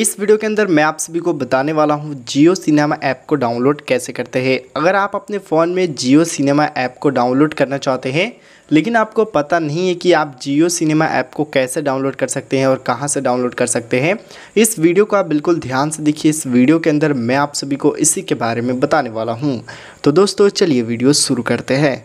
इस वीडियो के अंदर मैं आप सभी को बताने वाला हूँ जियो सिनेमा ऐप को डाउनलोड कैसे करते हैं अगर आप अपने फ़ोन में जियो सिनेमा ऐप को डाउनलोड करना चाहते हैं लेकिन आपको पता नहीं है कि आप जियो सिनेमा ऐप को कैसे डाउनलोड कर सकते हैं और कहाँ से डाउनलोड कर सकते हैं इस वीडियो को आप बिल्कुल ध्यान से देखिए इस वीडियो के अंदर मैं आप सभी को इसी के बारे में बताने वाला हूँ तो दोस्तों चलिए वीडियो शुरू करते हैं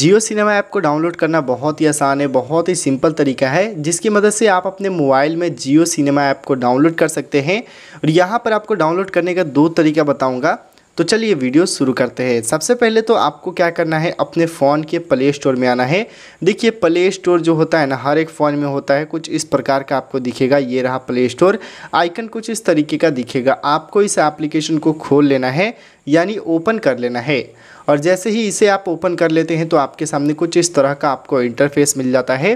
जियो सिनेमा ऐप को डाउनलोड करना बहुत ही आसान है बहुत ही सिंपल तरीका है जिसकी मदद से आप अपने मोबाइल में जियो सिनेमा ऐप को डाउनलोड कर सकते हैं और यहाँ पर आपको डाउनलोड करने का दो तरीका बताऊँगा तो चलिए वीडियो शुरू करते हैं सबसे पहले तो आपको क्या करना है अपने फ़ोन के प्ले स्टोर में आना है देखिए प्ले स्टोर जो होता है ना हर एक फ़ोन में होता है कुछ इस प्रकार का आपको दिखेगा ये रहा प्ले स्टोर आइकन कुछ इस तरीके का दिखेगा आपको इस एप्लीकेशन को खोल लेना है यानी ओपन कर लेना है और जैसे ही इसे आप ओपन कर लेते हैं तो आपके सामने कुछ इस तरह का आपको इंटरफेस मिल जाता है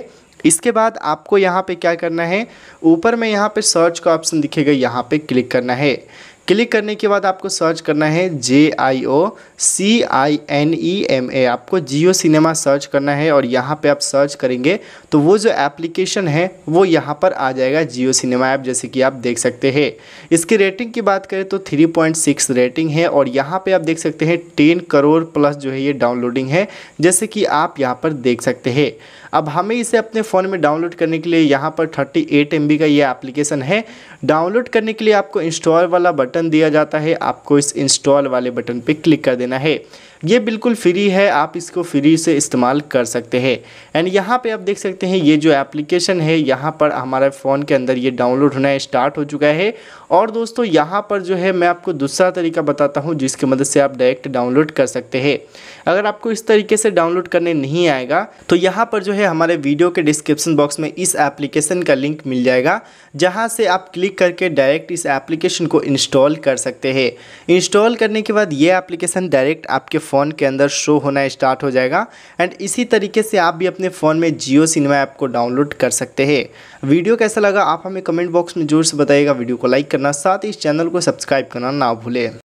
इसके बाद आपको यहाँ पे क्या करना है ऊपर में यहाँ पे सर्च का ऑप्शन दिखेगा यहाँ पे क्लिक करना है क्लिक करने के बाद आपको सर्च करना है जे आई ओ सी I N E M A आपको जियो सिनेमा सर्च करना है और यहाँ पे आप सर्च करेंगे तो वो जो एप्लीकेशन है वो यहाँ पर आ जाएगा जियो सिनेमा ऐप जैसे कि आप देख सकते हैं इसकी रेटिंग की बात करें तो 3.6 रेटिंग है और यहाँ पे आप देख सकते हैं 10 करोड़ प्लस जो है ये डाउनलोडिंग है जैसे कि आप यहाँ पर देख सकते हैं अब हमें इसे अपने फ़ोन में डाउनलोड करने के लिए यहाँ पर थर्टी एट का ये एप्लीकेशन है डाउनलोड करने के लिए आपको इंस्टॉल वाला बटन बटन दिया जाता है आपको इस इंस्टॉल वाले बटन पर क्लिक कर देना है ये बिल्कुल फ्री है आप इसको फ्री से इस्तेमाल कर सकते हैं एंड यहाँ पे आप देख सकते हैं ये जो एप्लीकेशन है यहाँ पर हमारे फ़ोन के अंदर ये डाउनलोड होना स्टार्ट हो चुका है और दोस्तों यहाँ पर जो है मैं आपको दूसरा तरीका बताता हूँ जिसकी मदद से आप डायरेक्ट डाउनलोड कर सकते हैं अगर आपको इस तरीके से डाउनलोड करने नहीं आएगा तो यहाँ पर जो है हमारे वीडियो के डिस्क्रिप्शन बॉक्स में इस एप्लीकेशन का लिंक मिल जाएगा जहाँ से आप क्लिक करके डायरेक्ट इस एप्लीकेशन को इंस्टॉल कर सकते हैं इंस्टॉल करने के बाद ये एप्लीकेशन डायरेक्ट आपके फ़ोन के अंदर शो होना स्टार्ट हो जाएगा एंड इसी तरीके से आप भी अपने फ़ोन में जियो सिनेमा ऐप को डाउनलोड कर सकते हैं वीडियो कैसा लगा आप हमें कमेंट बॉक्स में जोर से बताइएगा वीडियो को लाइक करना साथ ही इस चैनल को सब्सक्राइब करना ना भूलें